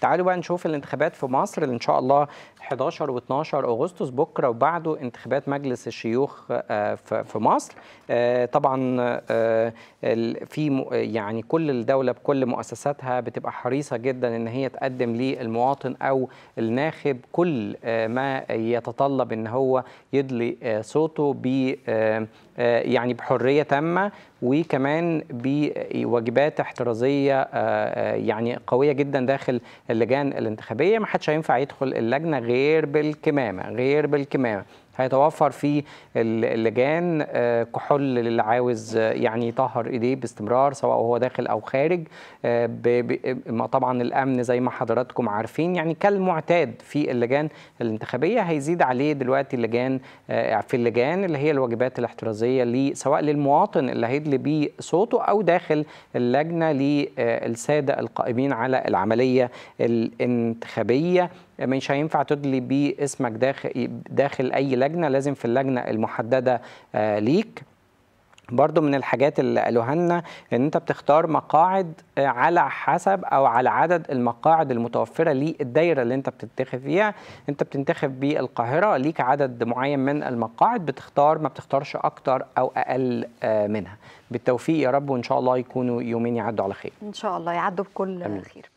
تعالوا بقى نشوف الانتخابات في مصر اللي ان شاء الله 11 و12 اغسطس بكره وبعده انتخابات مجلس الشيوخ آه، في مصر آه، طبعا آه، في يعني كل الدوله بكل مؤسساتها بتبقى حريصه جدا ان هي تقدم للمواطن او الناخب كل ما يتطلب ان هو يدلي صوته ب يعني بحريه تامه وكمان بواجبات احترازيه يعني قويه جدا داخل اللجان الانتخابيه ما حدش هينفع يدخل اللجنه غير غير بالكمامة غير بالكمامة هيتوفر في اللجان آه، كحول للي عاوز آه، يعني يطهر ايديه باستمرار سواء هو داخل او خارج آه، طبعا الامن زي ما حضراتكم عارفين يعني كالمعتاد في اللجان الانتخابيه هيزيد عليه دلوقتي اللجان في اللجان اللي هي الواجبات الاحترازيه سواء للمواطن اللي هيدلي بيه صوته او داخل اللجنه للساده القائمين على العمليه الانتخابيه مش هينفع تدلي باسمك داخل داخل اي لجنه لجنه لازم في اللجنه المحدده آه، ليك برضو من الحاجات اللي قالوها لنا ان انت بتختار مقاعد آه، على حسب او على عدد المقاعد المتوفره للدايره اللي انت بتنتخب فيها انت بتنتخب بالقاهره ليك عدد معين من المقاعد بتختار ما بتختارش اكتر او اقل آه، منها بالتوفيق يا رب وان شاء الله يكونوا يومين يعدوا على خير ان شاء الله يعدوا بكل أمين. خير